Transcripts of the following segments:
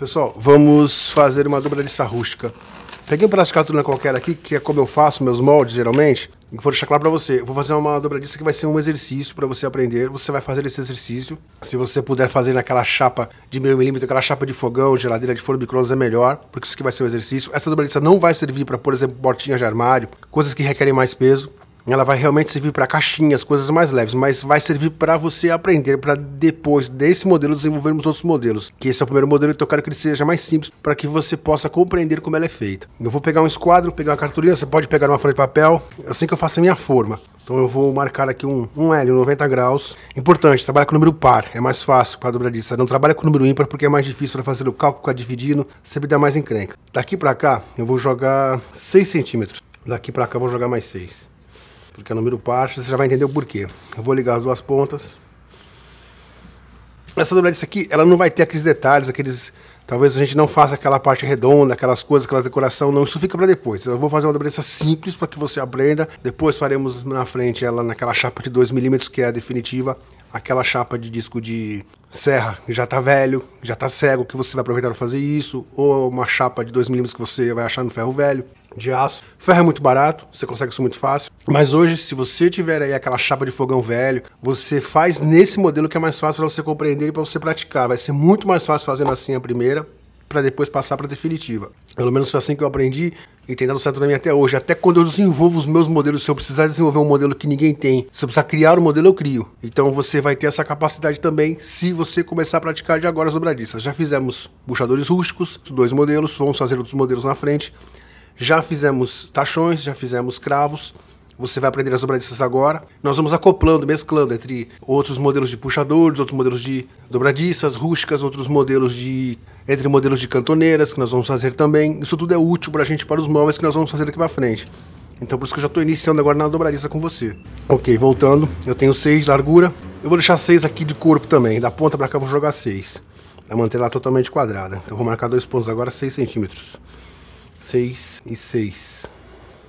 Pessoal, vamos fazer uma dobradiça rústica. Peguei um pedaço de cartolina qualquer aqui, que é como eu faço meus moldes geralmente. E vou deixar claro para você, vou fazer uma dobradiça que vai ser um exercício para você aprender. Você vai fazer esse exercício. Se você puder fazer naquela chapa de meio milímetro, aquela chapa de fogão, geladeira de forno ondas é melhor, porque isso aqui vai ser um exercício. Essa dobradiça não vai servir para, por exemplo, portinhas de armário, coisas que requerem mais peso. Ela vai realmente servir para caixinhas, coisas mais leves, mas vai servir para você aprender, para depois desse modelo desenvolvermos outros modelos. Que esse é o primeiro modelo, então eu quero que ele seja mais simples para que você possa compreender como ela é feita. Eu vou pegar um esquadro, pegar uma cartolina, você pode pegar uma folha de papel, assim que eu faço a minha forma. Então eu vou marcar aqui um, um L, 90 graus. Importante, trabalha com número par, é mais fácil para a dobradiça. Não trabalha com número ímpar porque é mais difícil para fazer o cálculo, a dividindo, sempre dá mais encrenca. Daqui para cá, eu vou jogar 6 centímetros. Daqui para cá, eu vou jogar mais 6 clicar no é número par, você já vai entender o porquê. Eu vou ligar as duas pontas. Essa dobradiça aqui, ela não vai ter aqueles detalhes, aqueles... Talvez a gente não faça aquela parte redonda, aquelas coisas, aquela decoração, não. Isso fica para depois. Eu vou fazer uma dobradiça simples para que você aprenda. Depois faremos na frente ela naquela chapa de 2 milímetros que é a definitiva. Aquela chapa de disco de serra que já tá velho, já tá cego, que você vai aproveitar para fazer isso. Ou uma chapa de 2 milímetros que você vai achar no ferro velho de aço. Ferro é muito barato, você consegue isso muito fácil. Mas hoje, se você tiver aí aquela chapa de fogão velho, você faz nesse modelo que é mais fácil para você compreender e para você praticar. Vai ser muito mais fácil fazendo assim a primeira, para depois passar para definitiva. Pelo menos foi assim que eu aprendi e tem dado certo para mim até hoje. Até quando eu desenvolvo os meus modelos, se eu precisar desenvolver um modelo que ninguém tem, se eu precisar criar um modelo, eu crio. Então você vai ter essa capacidade também se você começar a praticar de agora as dobradiças. Já fizemos puxadores rústicos, dois modelos, vamos fazer outros modelos na frente. Já fizemos tachões, já fizemos cravos. Você vai aprender as dobradiças agora. Nós vamos acoplando, mesclando entre outros modelos de puxadores, outros modelos de dobradiças rústicas, outros modelos de. entre modelos de cantoneiras que nós vamos fazer também. Isso tudo é útil para a gente para os móveis que nós vamos fazer aqui para frente. Então por isso que eu já estou iniciando agora na dobradiça com você. Ok, voltando. Eu tenho 6 de largura. Eu vou deixar 6 aqui de corpo também. Da ponta para cá eu vou jogar 6. Vai manter ela totalmente quadrada. Então eu vou marcar dois pontos agora, 6 centímetros. 6 e 6.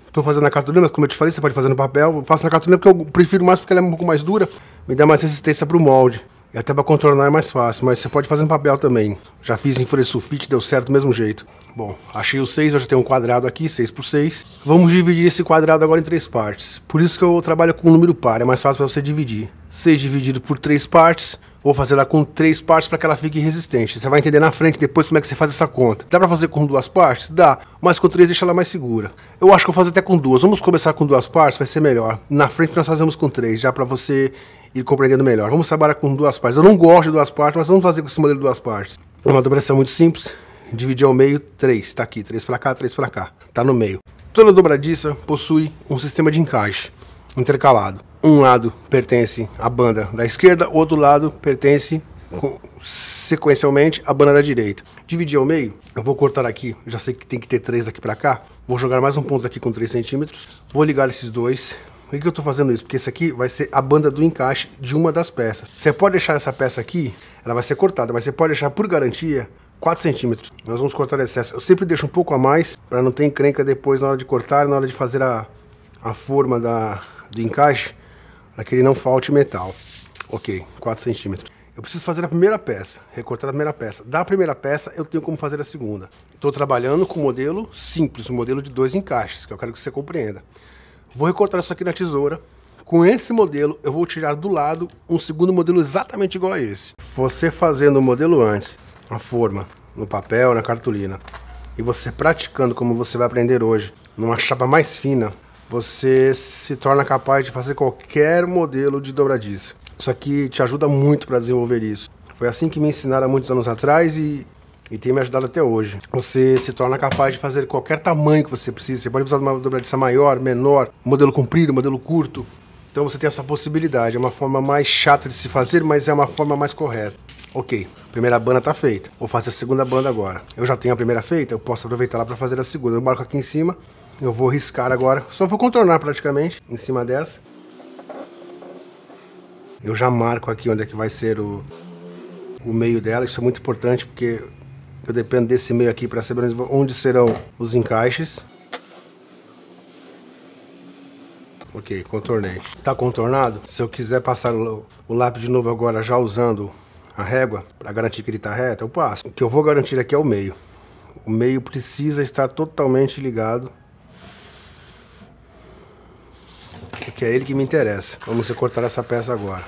Estou fazendo na cartolina, mas como eu te falei, você pode fazer no papel. Eu faço na cartolina porque eu prefiro mais porque ela é um pouco mais dura. Me dá mais resistência para o molde. E é até para contornar é mais fácil, mas você pode fazer no papel também. Já fiz em folha sulfite, deu certo do mesmo jeito. Bom, achei os seis, eu já tenho um quadrado aqui, 6 por 6. Vamos dividir esse quadrado agora em três partes. Por isso que eu trabalho com um número par, é mais fácil para você dividir. 6 dividido por três partes, Vou fazer ela com três partes para que ela fique resistente. Você vai entender na frente depois como é que você faz essa conta. Dá para fazer com duas partes? Dá, mas com três deixa ela mais segura. Eu acho que eu vou fazer até com duas. Vamos começar com duas partes, vai ser melhor. Na frente nós fazemos com três, já para você e compreendendo melhor. Vamos trabalhar com duas partes. Eu não gosto de duas partes, mas vamos fazer com esse modelo de duas partes. Uma dobração muito simples, dividir ao meio, três. Tá aqui, três para cá, três para cá. Tá no meio. Toda dobradiça possui um sistema de encaixe intercalado. Um lado pertence à banda da esquerda, o outro lado pertence sequencialmente à banda da direita. Dividir ao meio, eu vou cortar aqui, já sei que tem que ter três aqui para cá. Vou jogar mais um ponto aqui com 3 centímetros. Vou ligar esses dois, por que eu estou fazendo isso? Porque isso aqui vai ser a banda do encaixe de uma das peças. Você pode deixar essa peça aqui, ela vai ser cortada, mas você pode deixar por garantia 4 centímetros. Nós vamos cortar o excesso. Eu sempre deixo um pouco a mais para não ter encrenca depois na hora de cortar, na hora de fazer a, a forma da, do encaixe, para que ele não falte metal. Ok, 4 centímetros. Eu preciso fazer a primeira peça, recortar a primeira peça. Da primeira peça, eu tenho como fazer a segunda. Estou trabalhando com um modelo simples, um modelo de dois encaixes, que eu quero que você compreenda. Vou recortar isso aqui na tesoura. Com esse modelo, eu vou tirar do lado um segundo modelo exatamente igual a esse. Você fazendo o modelo antes, a forma, no papel, na cartolina, e você praticando como você vai aprender hoje, numa chapa mais fina, você se torna capaz de fazer qualquer modelo de dobradiça. Isso aqui te ajuda muito para desenvolver isso. Foi assim que me ensinaram há muitos anos atrás e e tem me ajudado até hoje. Você se torna capaz de fazer qualquer tamanho que você precisa. Você pode precisar de uma dobradiça maior, menor, modelo comprido, modelo curto. Então você tem essa possibilidade. É uma forma mais chata de se fazer, mas é uma forma mais correta. Ok, primeira banda está feita. Vou fazer a segunda banda agora. Eu já tenho a primeira feita, eu posso aproveitar lá para fazer a segunda. Eu marco aqui em cima, eu vou riscar agora. Só vou contornar praticamente em cima dessa. Eu já marco aqui onde é que vai ser o, o meio dela. Isso é muito importante porque eu dependo desse meio aqui para saber onde serão os encaixes. Ok, contornei. Tá contornado? Se eu quiser passar o lápis de novo agora já usando a régua para garantir que ele tá reto, eu passo. O que eu vou garantir aqui é o meio. O meio precisa estar totalmente ligado. Porque é ele que me interessa. Vamos cortar essa peça agora.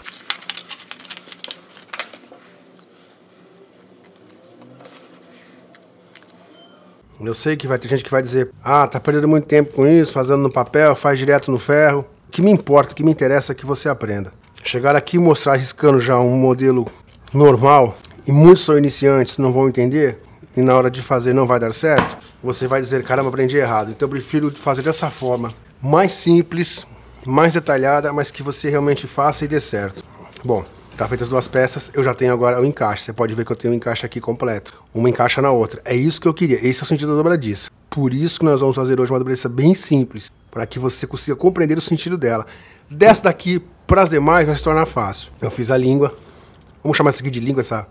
Eu sei que vai ter gente que vai dizer: ah, tá perdendo muito tempo com isso, fazendo no papel, faz direto no ferro. O que me importa, o que me interessa é que você aprenda. Chegar aqui e mostrar riscando já um modelo normal, e muitos são iniciantes, não vão entender, e na hora de fazer não vai dar certo, você vai dizer: caramba, aprendi errado. Então eu prefiro fazer dessa forma, mais simples, mais detalhada, mas que você realmente faça e dê certo. Bom, Tá feitas duas peças, eu já tenho agora o encaixe. Você pode ver que eu tenho o um encaixe aqui completo. Uma encaixa na outra. É isso que eu queria. Esse é o sentido da dobradiça. Por isso que nós vamos fazer hoje uma dobradiça bem simples, para que você consiga compreender o sentido dela. Dessa daqui para as demais vai se tornar fácil. Eu fiz a língua. Vamos chamar isso aqui de língua, essa,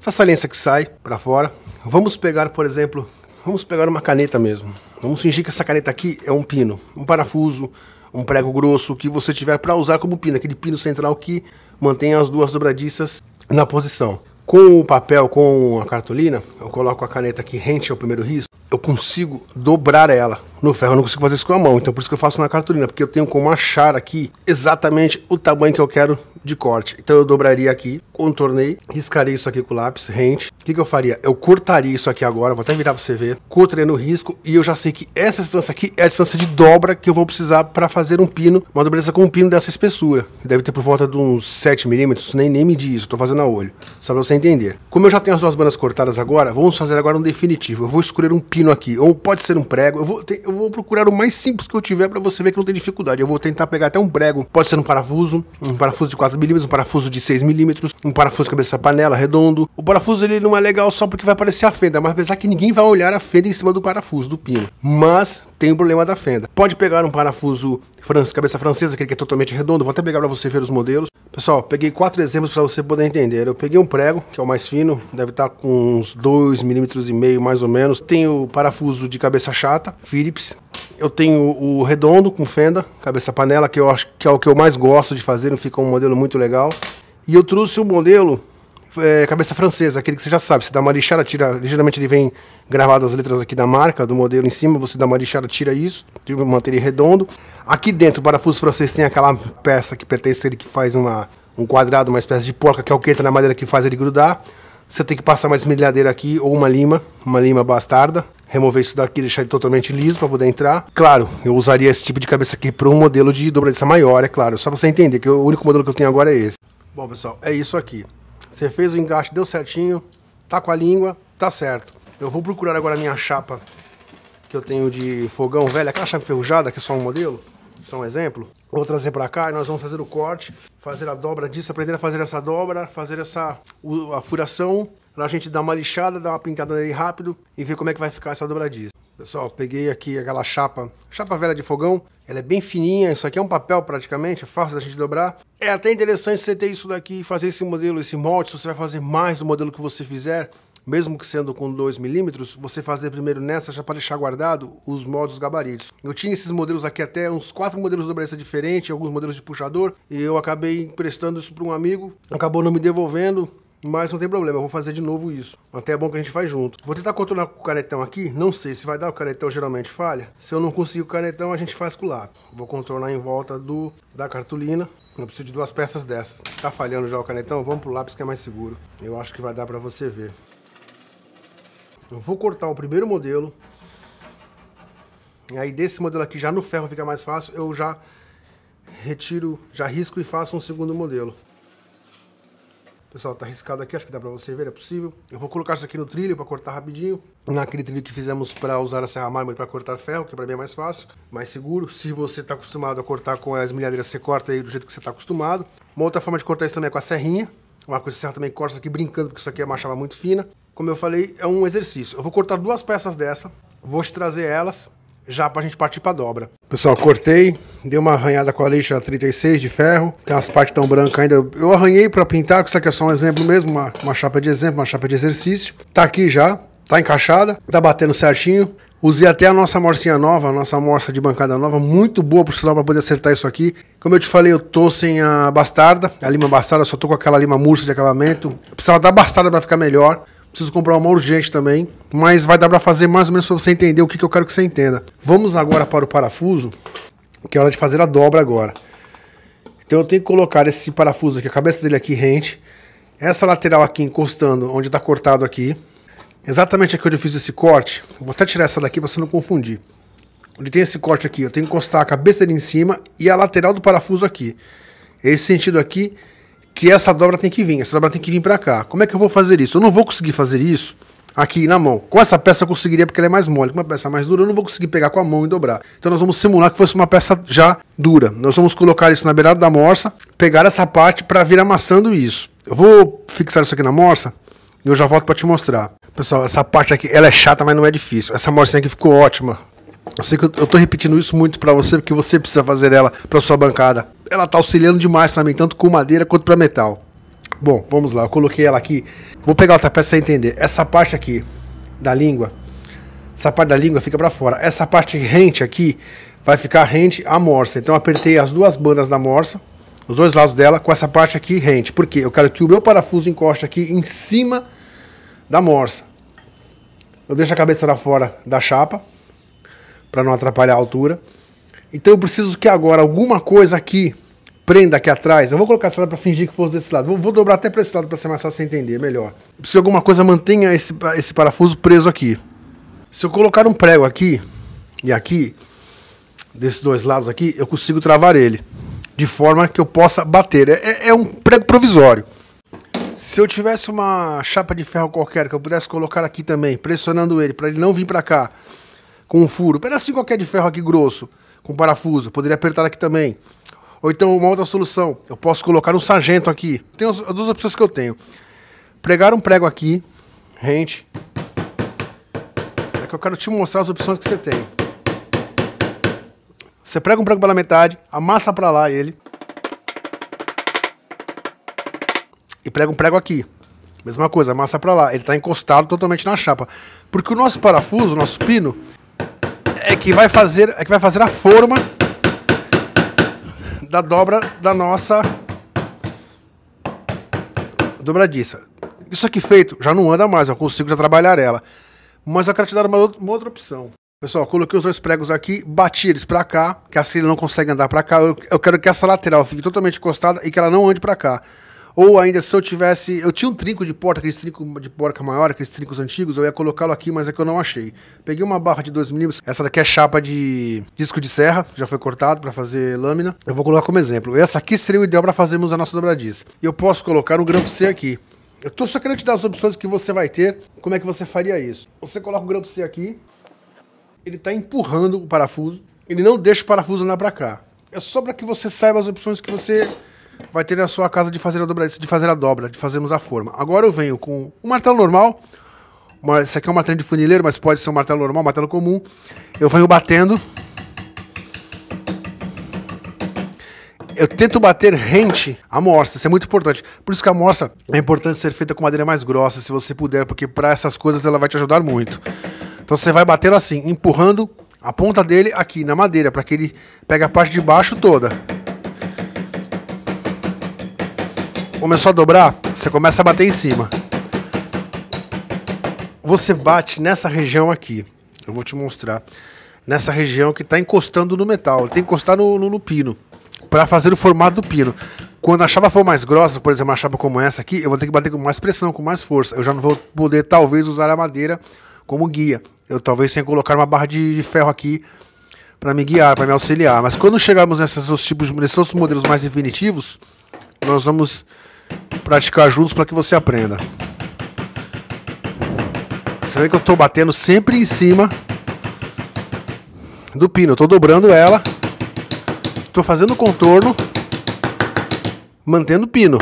essa saliência que sai para fora. Vamos pegar, por exemplo, vamos pegar uma caneta mesmo. Vamos fingir que essa caneta aqui é um pino, um parafuso, um prego grosso, o que você tiver para usar como pino, aquele pino central que mantém as duas dobradiças na posição. Com o papel, com a cartolina, eu coloco a caneta aqui rente ao primeiro risco eu consigo dobrar ela. No ferro eu não consigo fazer isso com a mão, então é por isso que eu faço na cartolina, porque eu tenho como achar aqui exatamente o tamanho que eu quero de corte. Então eu dobraria aqui, contornei, riscaria isso aqui com o lápis, rente. O que, que eu faria? Eu cortaria isso aqui agora, vou até virar para você ver. Cortaria no risco e eu já sei que essa distância aqui é a distância de dobra que eu vou precisar para fazer um pino, uma dobreza com um pino dessa espessura. Deve ter por volta de uns 7 milímetros, nem, nem medi isso, estou fazendo a olho, só para você entender. Como eu já tenho as duas bandas cortadas agora, vamos fazer agora um definitivo. Eu vou escolher um pino pino aqui, ou pode ser um prego. Eu vou, te, eu vou procurar o mais simples que eu tiver para você ver que não tem dificuldade. Eu vou tentar pegar até um prego. Pode ser um parafuso, um parafuso de 4 milímetros, um parafuso de 6 milímetros, um parafuso cabeça panela, redondo. O parafuso ele não é legal só porque vai aparecer a fenda, mas apesar que ninguém vai olhar a fenda em cima do parafuso, do pino. Mas tem o problema da fenda. Pode pegar um parafuso francês cabeça francesa, aquele que é totalmente redondo, vou até pegar para você ver os modelos. Pessoal, peguei quatro exemplos para você poder entender. Eu peguei um prego, que é o mais fino, deve estar tá com uns 2,5 mm mais ou menos. Tenho o parafuso de cabeça chata, Philips. Eu tenho o redondo com fenda, cabeça panela, que eu acho que é o que eu mais gosto de fazer, fica um modelo muito legal. E eu trouxe um modelo é, cabeça francesa, aquele que você já sabe. Você dá uma lixada, tira. Geralmente ele vem gravado as letras aqui da marca, do modelo em cima. Você dá uma lixada, tira isso, manter ele redondo. Aqui dentro, o parafuso francês tem aquela peça que pertence a ele que faz uma, um quadrado, uma espécie de porca, que é o que entra na madeira que faz ele grudar. Você tem que passar mais milhadeira aqui ou uma lima, uma lima bastarda. Remover isso daqui, deixar ele totalmente liso para poder entrar. Claro, eu usaria esse tipo de cabeça aqui para um modelo de dobradiça maior, é claro. Só você entender que o único modelo que eu tenho agora é esse. Bom, pessoal, é isso aqui. Você fez o engaste, deu certinho, tá com a língua, tá certo. Eu vou procurar agora a minha chapa que eu tenho de fogão velho, aquela chapa enferrujada, que é só um modelo, só um exemplo. Vou trazer para cá e nós vamos fazer o corte, fazer a dobra disso, aprender a fazer essa dobra, fazer essa a furação, pra gente dar uma lixada, dar uma pintada nele rápido e ver como é que vai ficar essa dobradiça. Pessoal, peguei aqui aquela chapa, chapa velha de fogão. Ela é bem fininha, isso aqui é um papel praticamente, é fácil da gente dobrar. É até interessante você ter isso daqui, fazer esse modelo, esse molde, se você vai fazer mais do modelo que você fizer, mesmo que sendo com 2 milímetros, você fazer primeiro nessa já para deixar guardado os modos gabaritos. Eu tinha esses modelos aqui até uns quatro modelos de dobrança diferente, alguns modelos de puxador, e eu acabei emprestando isso para um amigo, acabou não me devolvendo, mas não tem problema, eu vou fazer de novo isso. Até é bom que a gente faz junto. Vou tentar contornar com o canetão aqui. Não sei se vai dar, o canetão geralmente falha. Se eu não conseguir o canetão, a gente faz com o lápis. Vou contornar em volta do da cartolina. Eu preciso de duas peças dessas. Tá falhando já o canetão? Vamos pro lápis que é mais seguro. Eu acho que vai dar pra você ver. Eu vou cortar o primeiro modelo. E aí desse modelo aqui, já no ferro fica mais fácil, eu já retiro, já risco e faço um segundo modelo. Pessoal, tá arriscado aqui, acho que dá pra você ver, é possível. Eu vou colocar isso aqui no trilho para cortar rapidinho. Naquele trilho que fizemos para usar a serra mármore para cortar ferro, que para mim é mais fácil, mais seguro. Se você tá acostumado a cortar com as milhadeiras, você corta aí do jeito que você tá acostumado. Uma outra forma de cortar isso também é com a serrinha. Uma coisa serra também corta isso aqui brincando, porque isso aqui é uma muito fina. Como eu falei, é um exercício. Eu vou cortar duas peças dessa, vou te trazer elas já para a gente partir para dobra. Pessoal, cortei, dei uma arranhada com a lixa 36 de ferro, tem umas partes tão brancas ainda. Eu arranhei para pintar, que isso aqui é só um exemplo mesmo, uma, uma chapa de exemplo, uma chapa de exercício. Tá aqui já, tá encaixada, tá batendo certinho. Usei até a nossa morcinha nova, a nossa morsa de bancada nova, muito boa o sinal para poder acertar isso aqui. Como eu te falei, eu tô sem a bastarda, a lima bastarda, só tô com aquela lima mursa de acabamento. Eu precisava da bastarda para ficar melhor. Preciso comprar uma urgente também, mas vai dar para fazer mais ou menos para você entender o que, que eu quero que você entenda. Vamos agora para o parafuso, que é hora de fazer a dobra agora. Então eu tenho que colocar esse parafuso aqui, a cabeça dele aqui rente, essa lateral aqui encostando onde está cortado aqui, exatamente aqui onde eu fiz esse corte, vou até tirar essa daqui para você não confundir. Ele tem esse corte aqui, eu tenho que encostar a cabeça dele em cima e a lateral do parafuso aqui. Esse sentido aqui que essa dobra tem que vir, essa dobra tem que vir para cá. Como é que eu vou fazer isso? Eu não vou conseguir fazer isso aqui na mão. Com essa peça eu conseguiria porque ela é mais mole. Com uma peça mais dura eu não vou conseguir pegar com a mão e dobrar. Então nós vamos simular que fosse uma peça já dura. Nós vamos colocar isso na beirada da morsa, pegar essa parte para vir amassando isso. Eu vou fixar isso aqui na morsa e eu já volto para te mostrar. Pessoal, essa parte aqui ela é chata, mas não é difícil. Essa morsinha aqui ficou ótima. Eu sei que eu, eu tô repetindo isso muito para você, porque você precisa fazer ela para sua bancada. Ela tá auxiliando demais também, tanto com madeira quanto para metal. Bom, vamos lá, eu coloquei ela aqui. Vou pegar outra peça para entender. Essa parte aqui da língua, essa parte da língua fica para fora. Essa parte rente aqui vai ficar rente à morsa. Então apertei as duas bandas da morsa, os dois lados dela, com essa parte aqui rente. Por quê? Eu quero que o meu parafuso encoste aqui em cima da morsa. Eu deixo a cabeça para fora da chapa, para não atrapalhar a altura. Então eu preciso que agora alguma coisa aqui prenda aqui atrás. Eu vou colocar essa para fingir que fosse desse lado. Vou, vou dobrar até para esse lado para ser mais fácil entender melhor. Se alguma coisa mantenha esse, esse parafuso preso aqui. Se eu colocar um prego aqui e aqui, desses dois lados aqui, eu consigo travar ele. De forma que eu possa bater. É, é, é um prego provisório. Se eu tivesse uma chapa de ferro qualquer que eu pudesse colocar aqui também, pressionando ele, para ele não vir para cá com um furo. Pedacinho qualquer de ferro aqui grosso, com parafuso. Poderia apertar aqui também. Ou então uma outra solução, eu posso colocar um sargento aqui. Tem as duas opções que eu tenho. Pregar um prego aqui, rente. É que eu quero te mostrar as opções que você tem. Você prega um prego pela metade, amassa para lá ele. E prega um prego aqui. Mesma coisa, amassa para lá. Ele está encostado totalmente na chapa. Porque o nosso parafuso, o nosso pino, que vai fazer, é que vai fazer a forma da dobra da nossa dobradiça. Isso aqui feito, já não anda mais, eu consigo já trabalhar ela. Mas eu quero te dar uma, uma outra opção. Pessoal, coloquei os dois pregos aqui, bati eles para cá, que assim assim não consegue andar para cá. Eu, eu quero que essa lateral fique totalmente encostada e que ela não ande para cá. Ou ainda se eu tivesse. Eu tinha um trinco de porta, aqueles trinco de porca maior, aqueles trincos antigos, eu ia colocá-lo aqui, mas é que eu não achei. Peguei uma barra de 2mm, essa daqui é chapa de disco de serra, já foi cortado para fazer lâmina. Eu vou colocar como exemplo. Essa aqui seria o ideal para fazermos a nossa dobradiça. Eu posso colocar um grampo C aqui. Eu tô só querendo te dar as opções que você vai ter, como é que você faria isso. Você coloca o grampo C aqui, ele está empurrando o parafuso, ele não deixa o parafuso andar para cá. É só para que você saiba as opções que você vai ter a sua casa de fazer a dobra, de fazer a dobra, de fazermos a forma. Agora eu venho com um martelo normal. esse aqui é um martelo de funileiro, mas pode ser um martelo normal, um martelo comum. Eu venho batendo. Eu tento bater rente à morsa, isso é muito importante. Por isso que a morsa é importante ser feita com madeira mais grossa, se você puder, porque para essas coisas ela vai te ajudar muito. Então você vai batendo assim, empurrando a ponta dele aqui na madeira, para que ele pegue a parte de baixo toda. começou a dobrar, você começa a bater em cima. Você bate nessa região aqui. Eu vou te mostrar. Nessa região que está encostando no metal. Ele tem que encostar no, no, no pino. Para fazer o formato do pino. Quando a chapa for mais grossa, por exemplo, uma chapa como essa aqui, eu vou ter que bater com mais pressão, com mais força. Eu já não vou poder, talvez, usar a madeira como guia. Eu talvez tenha que colocar uma barra de, de ferro aqui para me guiar, para me auxiliar. Mas quando chegarmos nesses tipos, nesses outros modelos mais definitivos, nós vamos praticar juntos para que você aprenda. Você vê que eu estou batendo sempre em cima do pino. estou dobrando ela. Estou fazendo o contorno. Mantendo o pino.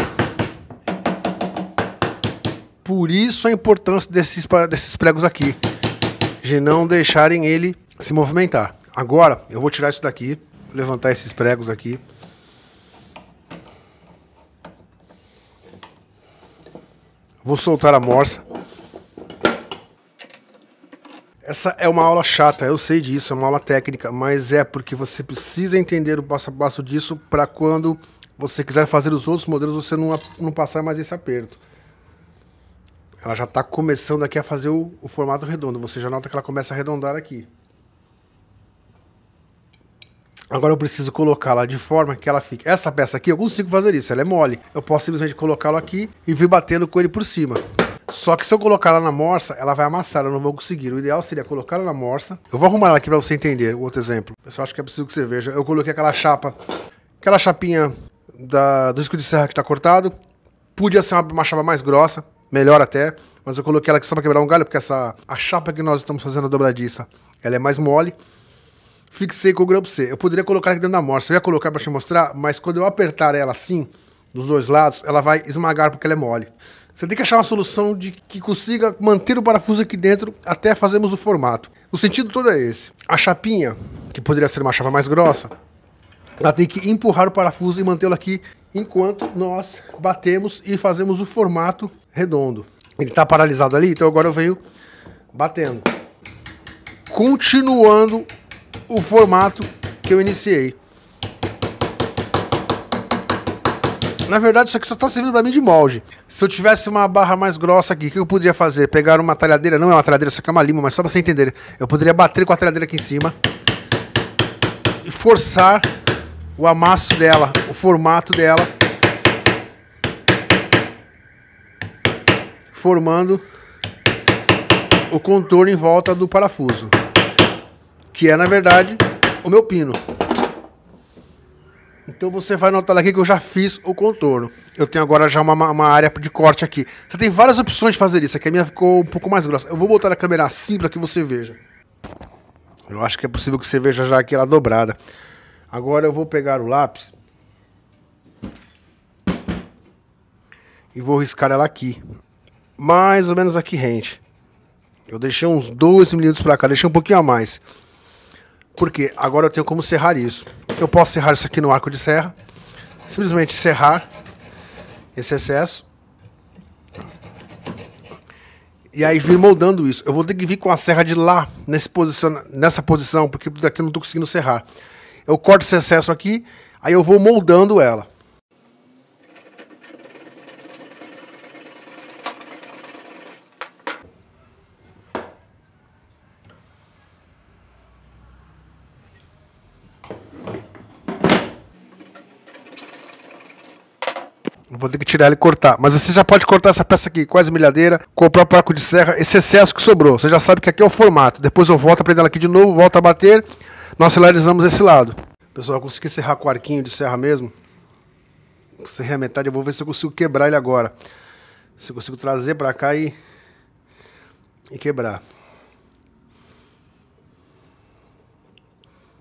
Por isso a importância desses, desses pregos aqui. De não deixarem ele se movimentar. Agora eu vou tirar isso daqui. Levantar esses pregos aqui. Vou soltar a morsa. Essa é uma aula chata, eu sei disso, é uma aula técnica, mas é porque você precisa entender o passo a passo disso para quando você quiser fazer os outros modelos você não, não passar mais esse aperto. Ela já está começando aqui a fazer o, o formato redondo, você já nota que ela começa a arredondar aqui. Agora eu preciso colocá-la de forma que ela fique. Essa peça aqui eu consigo fazer isso, ela é mole. Eu posso simplesmente colocá-lo aqui e vir batendo com ele por cima. Só que se eu colocar ela na morsa, ela vai amassar, eu não vou conseguir. O ideal seria colocar ela na morsa. Eu vou arrumar ela aqui para você entender o outro exemplo. Eu só acho que é preciso que você veja. Eu coloquei aquela chapa, aquela chapinha da, do disco de serra que está cortado. Podia ser uma, uma chapa mais grossa, melhor até, mas eu coloquei ela aqui só para quebrar um galho, porque essa, a chapa que nós estamos fazendo a dobradiça, ela é mais mole fixei com o grampo C. Eu poderia colocar aqui dentro da amostra. Eu ia colocar para te mostrar, mas quando eu apertar ela assim, dos dois lados, ela vai esmagar porque ela é mole. Você tem que achar uma solução de que consiga manter o parafuso aqui dentro até fazermos o formato. O sentido todo é esse. A chapinha, que poderia ser uma chapa mais grossa, ela tem que empurrar o parafuso e mantê-lo aqui enquanto nós batemos e fazemos o formato redondo. Ele está paralisado ali, então agora eu venho batendo. Continuando o formato que eu iniciei. Na verdade, isso aqui só está servindo para mim de molde. Se eu tivesse uma barra mais grossa aqui, o que eu poderia fazer? Pegar uma talhadeira, não é uma talhadeira, isso aqui é uma lima, mas só para você entender. Eu poderia bater com a talhadeira aqui em cima e forçar o amasso dela, o formato dela. Formando o contorno em volta do parafuso que é, na verdade, o meu pino. Então você vai notar aqui que eu já fiz o contorno. Eu tenho agora já uma, uma área de corte aqui. Você tem várias opções de fazer isso. Aqui a minha ficou um pouco mais grossa. Eu vou botar a câmera assim para que você veja. Eu acho que é possível que você veja já aqui ela dobrada. Agora eu vou pegar o lápis. E vou riscar ela aqui. Mais ou menos aqui rente. Eu deixei uns 2 milímetros para cá. Deixei um pouquinho a mais. Porque agora eu tenho como serrar isso. Eu posso serrar isso aqui no arco de serra. Simplesmente serrar esse excesso. E aí vir moldando isso. Eu vou ter que vir com a serra de lá, nesse posiciona nessa posição, porque daqui eu não estou conseguindo serrar. Eu corto esse excesso aqui, aí eu vou moldando ela. Vou ter que tirar e cortar. Mas você já pode cortar essa peça aqui, quase milhadeira, Comprar o próprio arco de serra, esse excesso que sobrou. Você já sabe que aqui é o formato. Depois eu volto a prender ela aqui de novo, volto a bater. Nós solarizamos esse lado. Pessoal, eu consegui serrar com arquinho de serra mesmo. Serrei a metade, eu vou ver se eu consigo quebrar ele agora. Se eu consigo trazer pra cá e, e quebrar.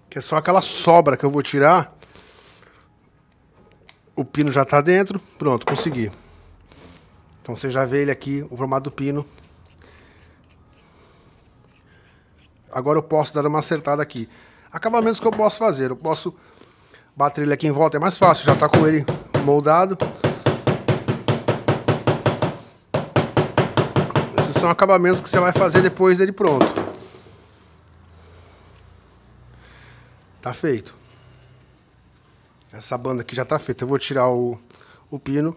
Que é só aquela sobra que eu vou tirar o pino já está dentro. Pronto, consegui. Então você já vê ele aqui, o formato do pino. Agora eu posso dar uma acertada aqui. Acabamentos que eu posso fazer. Eu posso bater ele aqui em volta, é mais fácil. Já está com ele moldado. Esses são acabamentos que você vai fazer depois dele pronto. Tá feito. Essa banda aqui já tá feita. Eu vou tirar o, o pino.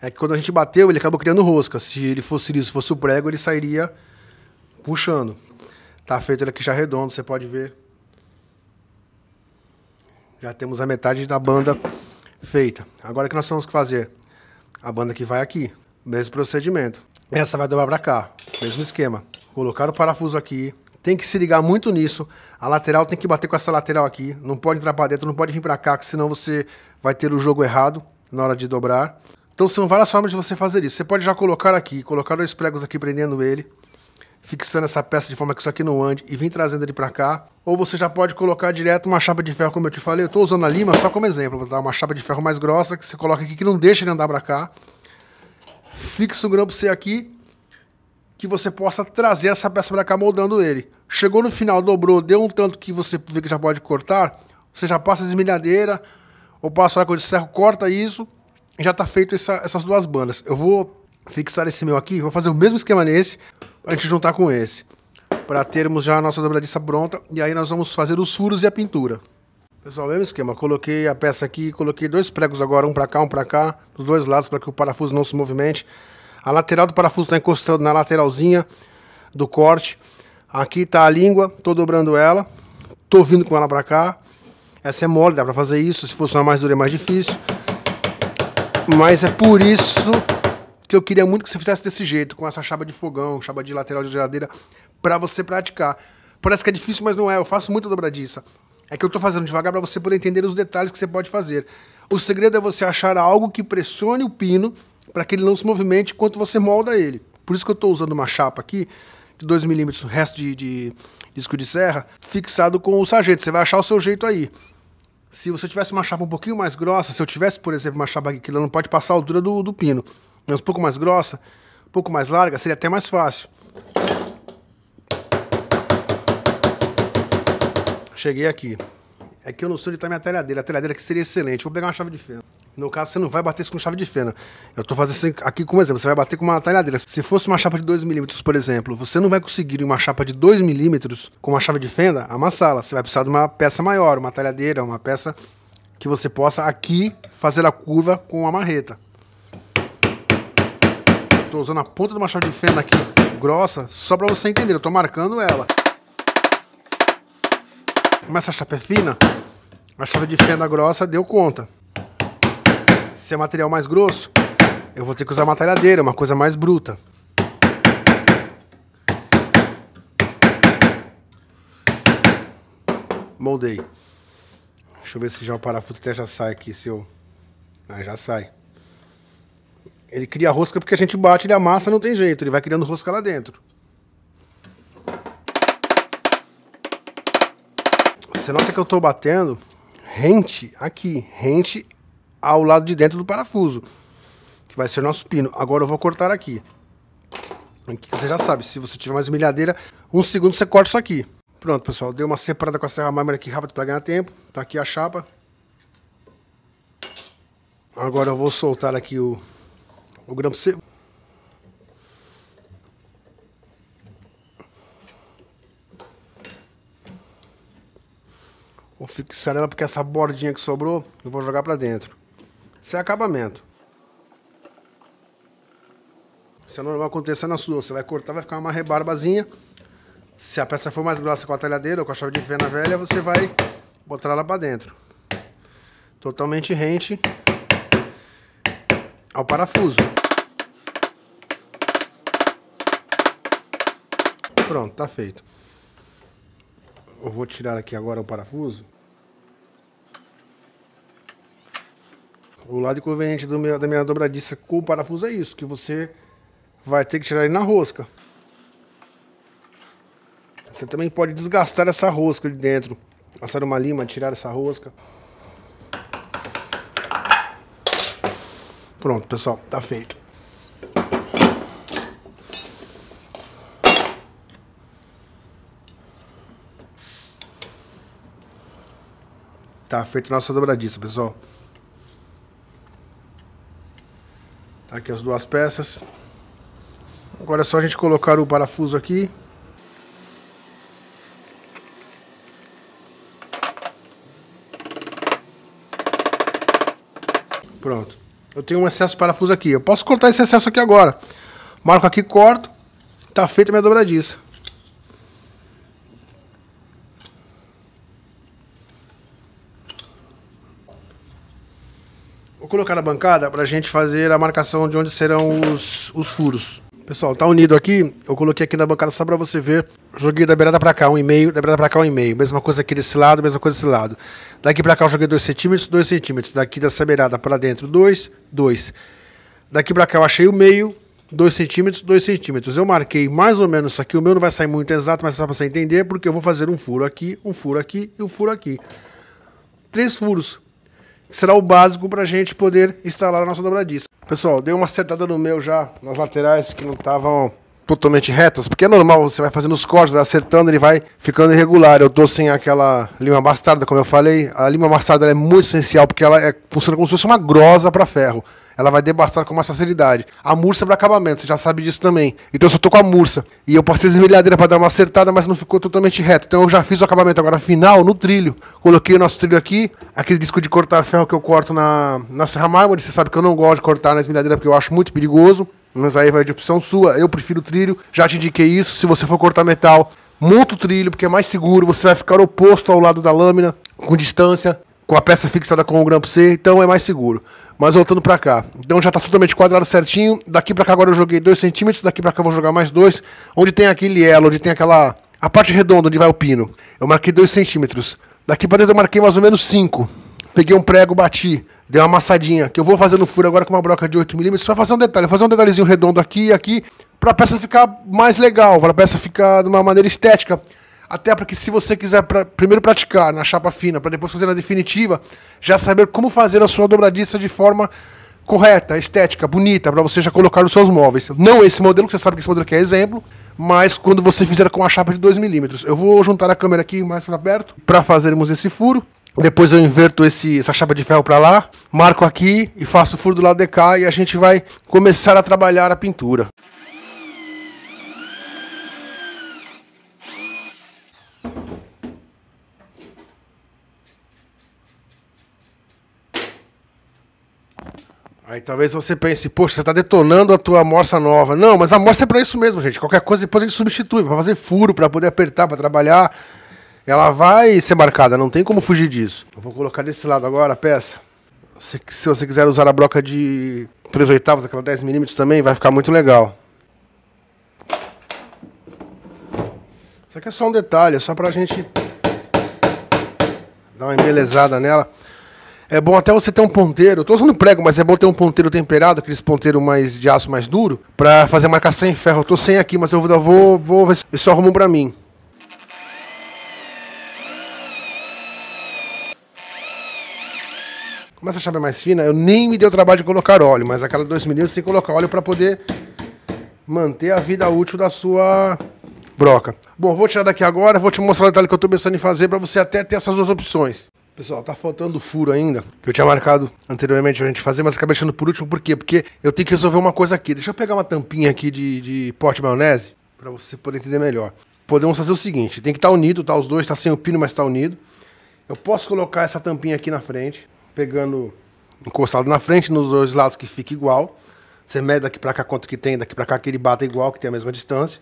É que quando a gente bateu, ele acabou criando rosca. Se ele fosse liso, fosse o prego, ele sairia puxando. Tá feito ele aqui já redondo, você pode ver. Já temos a metade da banda feita. Agora o que nós temos que fazer? A banda que vai aqui, mesmo procedimento. Essa vai dobrar para cá, mesmo esquema. Colocar o parafuso aqui, tem que se ligar muito nisso. A lateral tem que bater com essa lateral aqui. Não pode entrar para dentro, não pode vir para cá, que senão você vai ter o jogo errado na hora de dobrar. Então são várias formas de você fazer isso. Você pode já colocar aqui, colocar dois pregos aqui prendendo ele, fixando essa peça de forma que isso aqui não ande e vir trazendo ele para cá. Ou você já pode colocar direto uma chapa de ferro, como eu te falei. Eu estou usando a lima só como exemplo. Vou dar uma chapa de ferro mais grossa que você coloca aqui que não deixa ele andar para cá. Fixa o grampo C aqui que você possa trazer essa peça para cá moldando ele. Chegou no final, dobrou, deu um tanto que você vê que já pode cortar, você já passa a esmilhadeira, ou passa a arco de serro, corta isso, já está feito essa, essas duas bandas. Eu vou fixar esse meu aqui, vou fazer o mesmo esquema nesse, para a gente juntar com esse, para termos já a nossa dobradiça pronta, e aí nós vamos fazer os furos e a pintura. Pessoal, mesmo esquema, coloquei a peça aqui, coloquei dois pregos agora, um para cá, um para cá, dos dois lados, para que o parafuso não se movimente. A lateral do parafuso está encostando na lateralzinha do corte. Aqui está a língua, Estou dobrando ela, Estou vindo com ela para cá. Essa é mole, dá para fazer isso, se fosse uma mais dura é mais difícil. Mas é por isso que eu queria muito que você fizesse desse jeito, com essa chapa de fogão, chapa de lateral de geladeira, para você praticar. Parece que é difícil, mas não é, eu faço muita dobradiça. É que eu estou fazendo devagar para você poder entender os detalhes que você pode fazer. O segredo é você achar algo que pressione o pino para que ele não se movimente enquanto você molda ele. Por isso que eu estou usando uma chapa aqui de 2 milímetros, resto de, de disco de serra, fixado com o sargento. Você vai achar o seu jeito aí. Se você tivesse uma chapa um pouquinho mais grossa, se eu tivesse, por exemplo, uma chapa aqui que ela não pode passar a altura do, do pino, mas um pouco mais grossa, um pouco mais larga, seria até mais fácil. Cheguei aqui. É que eu não sou de estar minha telhadeira. A telhadeira que seria excelente. Vou pegar uma chave de fenda. No caso, você não vai bater isso com chave de fenda. Eu estou fazendo assim, aqui como exemplo, você vai bater com uma talhadeira. Se fosse uma chapa de 2 milímetros, por exemplo, você não vai conseguir uma chapa de 2 milímetros com uma chave de fenda amassá-la. Você vai precisar de uma peça maior, uma talhadeira, uma peça que você possa aqui fazer a curva com a marreta. Estou usando a ponta de uma chave de fenda aqui grossa só para você entender. Eu estou marcando ela. Como essa chapa é fina, a chave de fenda grossa deu conta se é material mais grosso, eu vou ter que usar uma talhadeira, uma coisa mais bruta. Moldei. Deixa eu ver se já o parafuso até já sai aqui, se eu... Ah, já sai. Ele cria rosca porque a gente bate, ele amassa, não tem jeito. Ele vai criando rosca lá dentro. Você nota que eu estou batendo rente aqui, rente ao lado de dentro do parafuso, que vai ser nosso pino. Agora eu vou cortar aqui. Aqui você já sabe, se você tiver mais milhadeira, um segundo você corta isso aqui. Pronto, pessoal, dei uma separada com a serra mármore aqui rápido para ganhar tempo. Tá aqui a chapa. Agora eu vou soltar aqui o, o grampo seco. Vou fixar ela porque essa bordinha que sobrou eu vou jogar para dentro. Isso é acabamento. Isso não é normal acontecer na sua. Você vai cortar, vai ficar uma rebarbazinha. Se a peça for mais grossa com a talhadeira ou com a chave de fenda velha, você vai botar ela para dentro. Totalmente rente ao parafuso. Pronto, tá feito. Eu vou tirar aqui agora o parafuso. O lado inconveniente meu, da minha dobradiça com o parafuso é isso, que você vai ter que tirar ele na rosca. Você também pode desgastar essa rosca de dentro. Passar uma lima, tirar essa rosca. Pronto, pessoal, tá feito. Tá feito nossa dobradiça, pessoal. Aqui as duas peças. Agora é só a gente colocar o parafuso aqui. Pronto. Eu tenho um excesso de parafuso aqui. Eu posso cortar esse excesso aqui agora. Marco aqui, corto. Tá feita minha dobradiça. Vou colocar na bancada para a gente fazer a marcação de onde serão os, os furos. Pessoal, tá unido aqui. Eu coloquei aqui na bancada só para você ver. Joguei da beirada para cá, um e meio, da beirada para cá, um e meio. Mesma coisa aqui desse lado, mesma coisa desse lado. Daqui para cá eu joguei 2 centímetros, 2 centímetros. Daqui dessa beirada para dentro, 2, 2. Daqui para cá eu achei o meio, 2 centímetros, 2 centímetros. Eu marquei mais ou menos isso aqui. O meu não vai sair muito exato, mas é só para você entender, porque eu vou fazer um furo aqui, um furo aqui e um furo aqui. Três furos será o básico para a gente poder instalar a nossa dobradiça. Pessoal, dei uma acertada no meu já, nas laterais que não estavam totalmente retas, porque é normal, você vai fazendo os cortes, vai acertando, ele vai ficando irregular. Eu tô sem aquela lima bastarda, como eu falei. A lima bastarda é muito essencial, porque ela é, funciona como se fosse uma grosa para ferro ela vai debastar com mais facilidade. A Mursa é para acabamento, você já sabe disso também. Então eu só tô com a Mursa. E eu passei esmilhadeira para dar uma acertada, mas não ficou totalmente reto. Então eu já fiz o acabamento agora final no trilho. Coloquei o nosso trilho aqui, aquele disco de cortar ferro que eu corto na, na Serra Mármore. Você sabe que eu não gosto de cortar na esmilhadeira porque eu acho muito perigoso. Mas aí vai de opção sua. Eu prefiro o trilho. Já te indiquei isso. Se você for cortar metal, monta o trilho, porque é mais seguro, você vai ficar oposto ao lado da lâmina, com distância, com a peça fixada com o grampo C, então é mais seguro. Mas voltando para cá, então já está totalmente quadrado certinho. Daqui para cá agora eu joguei 2 centímetros, daqui para cá eu vou jogar mais 2. Onde tem aquele elo, onde tem aquela. A parte redonda onde vai o pino, eu marquei 2 centímetros. Daqui para dentro eu marquei mais ou menos 5. Peguei um prego, bati, dei uma amassadinha, que eu vou fazer no furo agora com uma broca de 8mm, para fazer um detalhe, fazer um detalhezinho redondo aqui e aqui, para a peça ficar mais legal, para a peça ficar de uma maneira estética. Até porque se você quiser pra, primeiro praticar na chapa fina, para depois fazer na definitiva, já saber como fazer a sua dobradiça de forma correta, estética, bonita, para você já colocar nos seus móveis. Não esse modelo, que você sabe que esse modelo aqui é exemplo, mas quando você fizer com a chapa de 2mm. Eu vou juntar a câmera aqui mais para perto para fazermos esse furo. Depois eu inverto esse, essa chapa de ferro para lá, marco aqui e faço o furo do lado de cá e a gente vai começar a trabalhar a pintura. Aí talvez você pense, poxa, você está detonando a tua morsa nova. Não, mas a morsa é para isso mesmo, gente. Qualquer coisa depois a gente substitui, para fazer furo, para poder apertar, para trabalhar. Ela vai ser marcada, não tem como fugir disso. Eu vou colocar desse lado agora a peça. Se, se você quiser usar a broca de 3 oitavos, aquela 10mm também, vai ficar muito legal. Isso aqui é só um detalhe, é só para a gente dar uma embelezada nela. É bom até você ter um ponteiro. Eu tô usando prego, mas é bom ter um ponteiro temperado, aqueles ponteiros mais de aço mais duro, para fazer a marcação em ferro. Eu tô sem aqui, mas eu vou, vou, vou ver se só arrumo um mim. Como essa chave é mais fina, eu nem me deu trabalho de colocar óleo, mas aquela 2000 você tem que colocar óleo para poder manter a vida útil da sua broca. Bom, vou tirar daqui agora, vou te mostrar o detalhe que eu estou pensando em fazer para você até ter essas duas opções. Pessoal, tá faltando furo ainda, que eu tinha marcado anteriormente a gente fazer, mas acabei deixando por último, por quê? Porque eu tenho que resolver uma coisa aqui. Deixa eu pegar uma tampinha aqui de, de pote de maionese, para você poder entender melhor. Podemos fazer o seguinte, tem que estar tá unido, tá os dois, tá sem o pino, mas tá unido. Eu posso colocar essa tampinha aqui na frente, pegando encostado na frente, nos dois lados que fica igual. Você mede daqui para cá quanto que tem, daqui para cá que ele bata igual, que tem a mesma distância.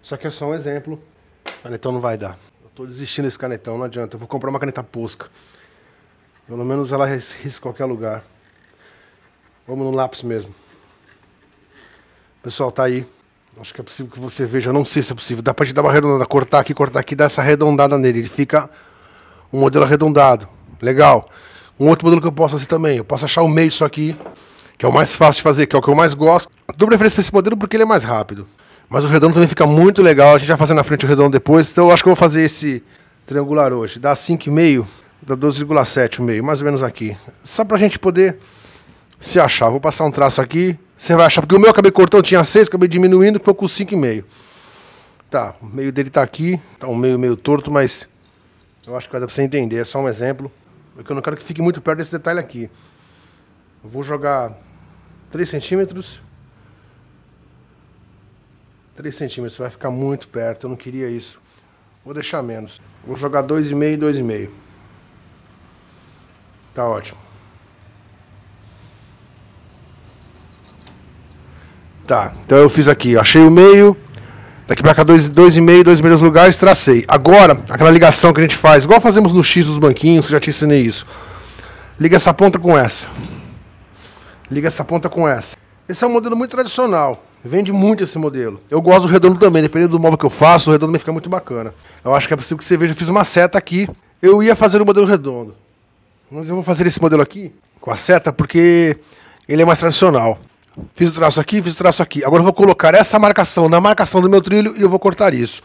Só que é só um exemplo, então não vai dar tô desistindo desse canetão, não adianta. Eu vou comprar uma caneta posca. Pelo menos ela risca qualquer lugar. Vamos no lápis mesmo. Pessoal, tá aí. Acho que é possível que você veja. Não sei se é possível. Dá pra gente dar uma arredondada, cortar aqui, cortar aqui, dar essa arredondada nele. Ele fica um modelo arredondado. Legal. Um outro modelo que eu posso fazer também. Eu posso achar o meio isso aqui, que é o mais fácil de fazer, que é o que eu mais gosto. Dou preferência pra esse modelo porque ele é mais rápido. Mas o redondo também fica muito legal. A gente vai fazer na frente o redondo depois. Então eu acho que eu vou fazer esse triangular hoje. Dá 5,5, dá 12,7 o meio, mais ou menos aqui. Só pra gente poder se achar. Vou passar um traço aqui. Você vai achar, porque o meu acabei cortando, tinha 6, acabei diminuindo, ficou com 5,5. Tá, o meio dele tá aqui. Tá um meio meio torto, mas eu acho que vai dar pra você entender. É só um exemplo. Porque é eu não quero que fique muito perto desse detalhe aqui. Eu vou jogar 3 centímetros. 3 centímetros, vai ficar muito perto, eu não queria isso. Vou deixar menos. Vou jogar 2,5 e 2,5. Tá ótimo. Tá, então eu fiz aqui, achei o meio, daqui pra cá 2,5, dois, dois e meio, dois meios lugares, tracei. Agora, aquela ligação que a gente faz, igual fazemos no X dos banquinhos, já te ensinei isso. Liga essa ponta com essa. Liga essa ponta com essa. Esse é um modelo muito tradicional. Vende muito esse modelo. Eu gosto do redondo também, dependendo do móvel que eu faço, o redondo vai ficar muito bacana. Eu acho que é possível que você veja, eu fiz uma seta aqui. Eu ia fazer o um modelo redondo. Mas eu vou fazer esse modelo aqui, com a seta, porque ele é mais tradicional. Fiz o traço aqui, fiz o traço aqui. Agora eu vou colocar essa marcação na marcação do meu trilho e eu vou cortar isso.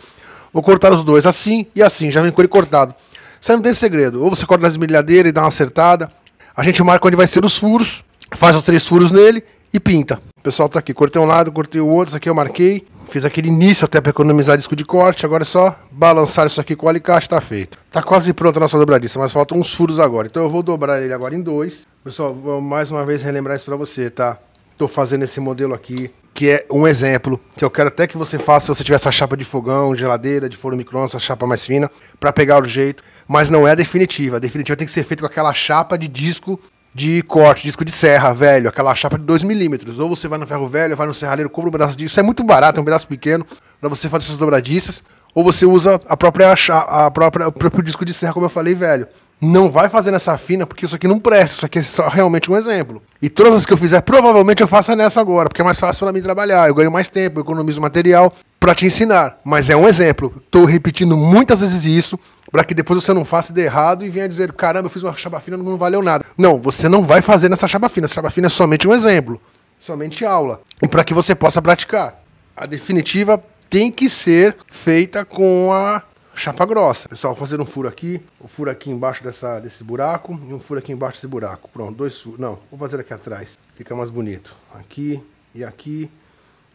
Vou cortar os dois assim e assim, já vem com ele cortado. Você não tem segredo. Ou você corta na esmerilhadeira e dá uma acertada. A gente marca onde vai ser os furos, faz os três furos nele e pinta. O pessoal tá aqui, cortei um lado, cortei o outro, isso aqui eu marquei. Fiz aquele início até para economizar disco de corte, agora é só balançar isso aqui com o alicate, tá feito. Tá quase pronta a nossa dobradiça, mas faltam uns furos agora. Então eu vou dobrar ele agora em dois. Pessoal, vou mais uma vez relembrar isso para você, tá? Tô fazendo esse modelo aqui, que é um exemplo, que eu quero até que você faça se você tiver essa chapa de fogão, geladeira, de forno micro essa chapa mais fina, para pegar o jeito, mas não é a definitiva. A definitiva tem que ser feita com aquela chapa de disco de corte, disco de serra velho, aquela chapa de 2mm. Ou você vai no ferro velho, vai no serralheiro, compra um pedaço disso. É muito barato, é um pedaço pequeno para você fazer suas dobradiças. Ou você usa a própria, a própria, o próprio disco de serra, como eu falei, velho. Não vai fazer nessa fina, porque isso aqui não presta. Isso aqui é só realmente um exemplo. E todas as que eu fizer, provavelmente eu faça nessa agora, porque é mais fácil para mim trabalhar. Eu ganho mais tempo, eu economizo material para te ensinar, mas é um exemplo. Estou repetindo muitas vezes isso para que depois você não faça de errado e venha dizer: caramba, eu fiz uma chapa fina, não valeu nada. Não, você não vai fazer nessa chapa fina. Essa chapa fina é somente um exemplo, somente aula, e para que você possa praticar. A definitiva tem que ser feita com a chapa grossa. Pessoal, vou fazer um furo aqui, um furo aqui embaixo dessa, desse buraco e um furo aqui embaixo desse buraco. Pronto, dois furos. Não, vou fazer aqui atrás, fica mais bonito. Aqui e aqui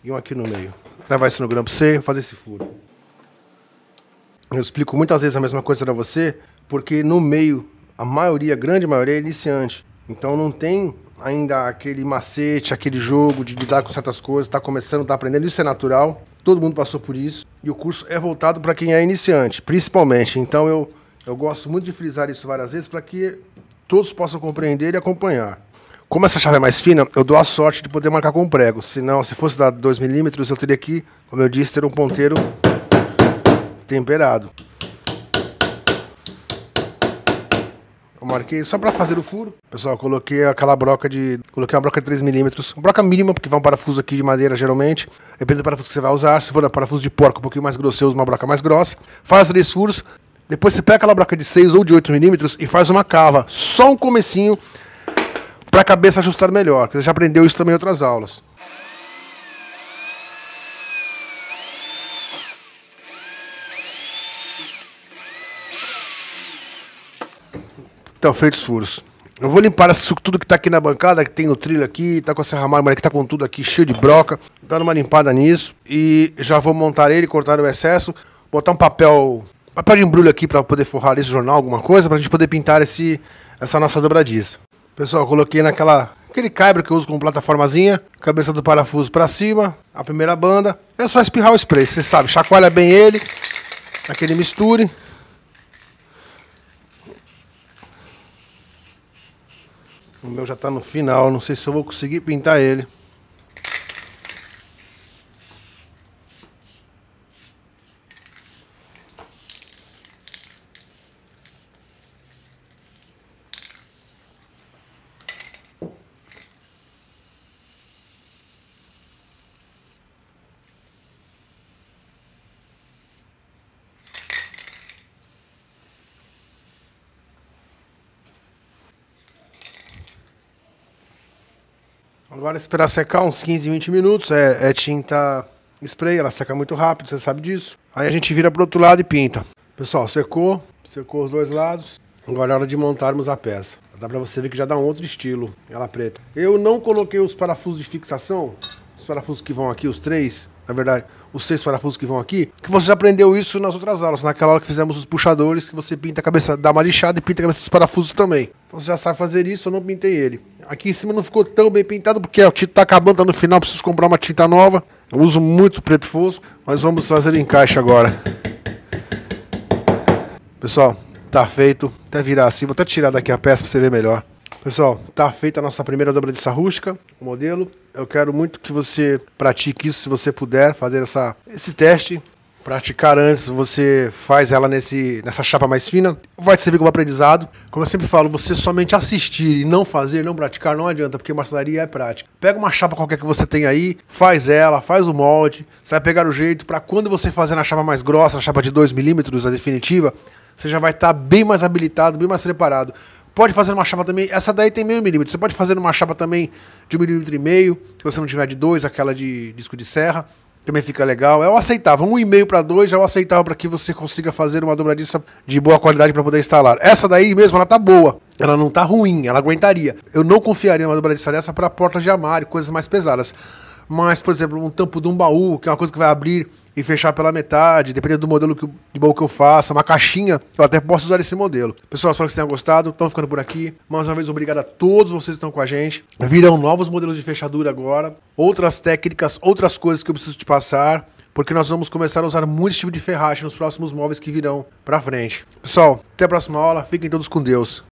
e um aqui no meio. travar gravar esse no grampo C fazer esse furo. Eu explico muitas vezes a mesma coisa para você, porque no meio, a maioria, a grande maioria é iniciante. Então não tem ainda aquele macete, aquele jogo de lidar com certas coisas, tá começando, tá aprendendo, isso é natural. Todo mundo passou por isso. E o curso é voltado para quem é iniciante, principalmente. Então eu, eu gosto muito de frisar isso várias vezes para que todos possam compreender e acompanhar. Como essa chave é mais fina, eu dou a sorte de poder marcar com um prego. Se não, se fosse da 2 milímetros, eu teria que, como eu disse, ter um ponteiro temperado. Eu marquei só para fazer o furo. Pessoal, coloquei aquela broca de. Coloquei uma broca de 3 milímetros. Broca mínima, porque vai um parafuso aqui de madeira geralmente. Depende do parafuso que você vai usar. Se for um parafuso de porco um pouquinho mais grosso, usa uma broca mais grossa. Faz três furos. Depois você pega aquela broca de 6 ou de 8 milímetros e faz uma cava. Só um comecinho para a cabeça ajustar melhor, que você já aprendeu isso também em outras aulas. Então, feitos furos. Eu vou limpar tudo que está aqui na bancada, que tem o trilho aqui, tá com a serra mármore que tá com tudo aqui cheio de broca, dando uma limpada nisso e já vou montar ele, cortar o excesso, botar um papel, papel de embrulho aqui para poder forrar esse jornal, alguma coisa, para a gente poder pintar esse essa nossa dobradiça. Pessoal, coloquei naquela aquele caibro que eu uso como plataformazinha, cabeça do parafuso para cima, a primeira banda. É só espirrar o spray, você sabe, chacoalha bem ele, aquele misture. O meu já está no final, não sei se eu vou conseguir pintar ele. Agora esperar secar uns 15, 20 minutos. É, é tinta spray, ela seca muito rápido, você sabe disso. Aí a gente vira pro outro lado e pinta. Pessoal, secou, secou os dois lados. Agora é hora de montarmos a peça. Dá pra você ver que já dá um outro estilo, ela preta. Eu não coloquei os parafusos de fixação, os parafusos que vão aqui, os três, na verdade, os seis parafusos que vão aqui, que você já aprendeu isso nas outras aulas, naquela aula que fizemos os puxadores, que você pinta a cabeça, dá uma lixada e pinta a cabeça dos parafusos também. Então você já sabe fazer isso, eu não pintei ele. Aqui em cima não ficou tão bem pintado, porque a tinta tá acabando, tá no final, preciso comprar uma tinta nova. Eu uso muito preto fosco, mas vamos fazer o encaixe agora. Pessoal, tá feito. Até virar assim, vou até tirar daqui a peça para você ver melhor. Pessoal, tá feita a nossa primeira dobra de sarrústica, o modelo. Eu quero muito que você pratique isso, se você puder, fazer essa, esse teste. Praticar antes, você faz ela nesse, nessa chapa mais fina, vai te servir como aprendizado. Como eu sempre falo, você somente assistir e não fazer, não praticar, não adianta, porque marcenaria é prática. Pega uma chapa qualquer que você tem aí, faz ela, faz o molde, você vai pegar o jeito para quando você fazer na chapa mais grossa, na chapa de 2 milímetros, a definitiva, você já vai estar tá bem mais habilitado, bem mais preparado pode fazer uma chapa também. Essa daí tem meio milímetro. Você pode fazer uma chapa também de um milímetro e meio, se você não tiver de dois, aquela de disco de serra. Também fica legal. É o aceitável. Um e meio para dois é o aceitável para que você consiga fazer uma dobradiça de boa qualidade para poder instalar. Essa daí mesmo, ela tá boa. Ela não tá ruim, ela aguentaria. Eu não confiaria numa dobradiça dessa para portas de armário, coisas mais pesadas. Mas, por exemplo, um tampo de um baú, que é uma coisa que vai abrir e fechar pela metade, dependendo do modelo que, de bolo que eu faça, uma caixinha, eu até posso usar esse modelo. Pessoal, espero que vocês tenham gostado, estão ficando por aqui. Mais uma vez, obrigado a todos vocês que estão com a gente. Virão novos modelos de fechadura agora, outras técnicas, outras coisas que eu preciso te passar porque nós vamos começar a usar muito esse tipo de ferragem nos próximos móveis que virão para frente. Pessoal, até a próxima aula, fiquem todos com Deus.